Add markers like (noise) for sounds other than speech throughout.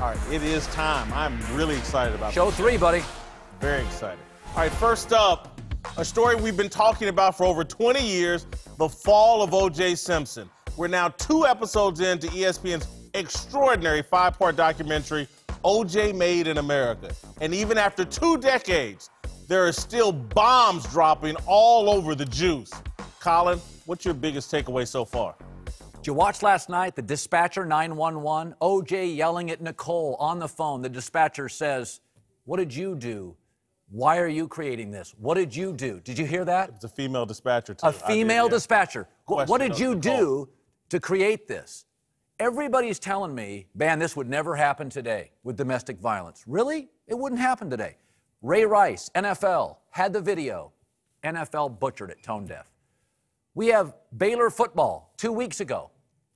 All right, it is time. I'm really excited about Show three, show. buddy. Very excited. All right, first up, a story we've been talking about for over 20 years, the fall of O.J. Simpson. We're now two episodes into ESPN's extraordinary five-part documentary, O.J. Made in America. And even after two decades, there are still bombs dropping all over the juice. Colin, what's your biggest takeaway so far? you watch last night? The dispatcher 911, OJ yelling at Nicole on the phone. The dispatcher says, What did you do? Why are you creating this? What did you do? Did you hear that? It's a female dispatcher, too. A female did, yeah. dispatcher. Question what did you Nicole. do to create this? Everybody's telling me, man, this would never happen today with domestic violence. Really? It wouldn't happen today. Ray Rice, NFL, had the video. NFL butchered it tone deaf. We have Baylor football two weeks ago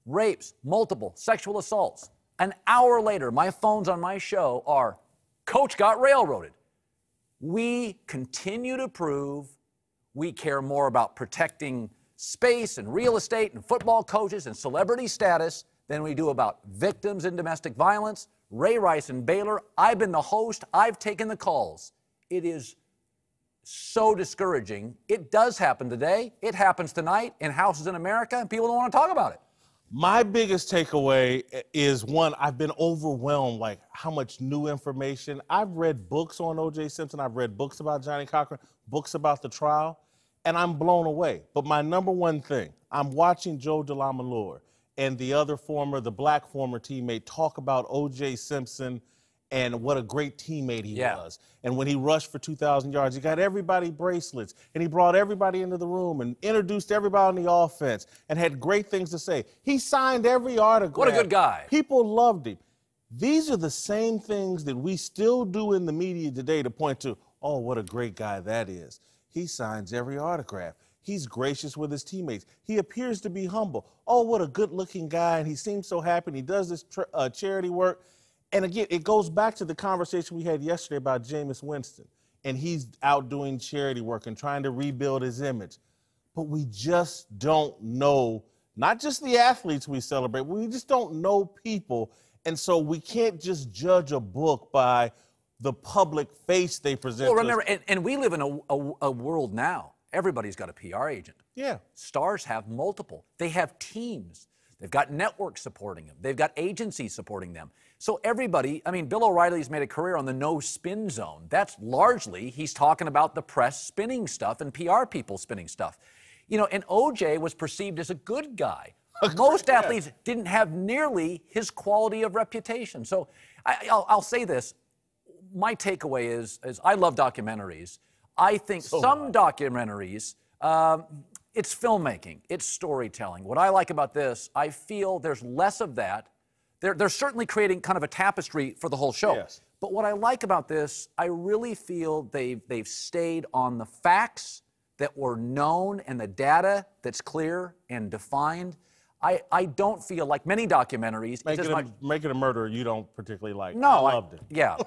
rapes, multiple sexual assaults. An hour later, my phones on my show are Coach got railroaded. We continue to prove we care more about protecting space and real estate and football coaches and celebrity status than we do about victims in domestic violence. Ray Rice and Baylor, I've been the host, I've taken the calls. It is so discouraging. It does happen today, it happens tonight in houses in America, and people don't want to talk about it. My biggest takeaway is one, I've been overwhelmed, like how much new information. I've read books on OJ Simpson, I've read books about Johnny Cochran, books about the trial, and I'm blown away. But my number one thing, I'm watching Joe DeLamalure and the other former, the black former teammate, talk about OJ Simpson and what a great teammate he yeah. was. And when he rushed for 2,000 yards, he got everybody bracelets, and he brought everybody into the room and introduced everybody on the offense and had great things to say. He signed every autograph. What a good guy. People loved him. These are the same things that we still do in the media today to point to, oh, what a great guy that is. He signs every autograph. He's gracious with his teammates. He appears to be humble. Oh, what a good looking guy, and he seems so happy, and he does this uh, charity work and again, it goes back to the conversation we had yesterday about Jameis Winston, and he's out doing charity work and trying to rebuild his image. But we just don't know, not just the athletes we celebrate, we just don't know people. And so we can't just judge a book by the public face they present. Well, remember, and, and, we live in a, a, a world now. Everybody's got a PR agent. Yeah. Stars have multiple, they have teams. They've got networks supporting them, they've got agencies supporting them. So everybody, I mean, Bill O'Reilly's made a career on the no spin zone. That's largely he's talking about the press spinning stuff and PR people spinning stuff. You know, and OJ was perceived as a good guy. Most athletes didn't have nearly his quality of reputation. So I, will I'll say this. My takeaway is, is I love documentaries. I think so some much. documentaries, um, it's filmmaking, it's storytelling. What I like about this, I feel there's less of that they're, they're certainly creating kind of a tapestry for the whole show. Yes. But what I like about this, I really feel they've, they've stayed on the facts that were known and the data that's clear and defined. I, I don't feel like many documentaries. making making a, make a murder you don't particularly like. No, I loved I, it. Yeah, (laughs)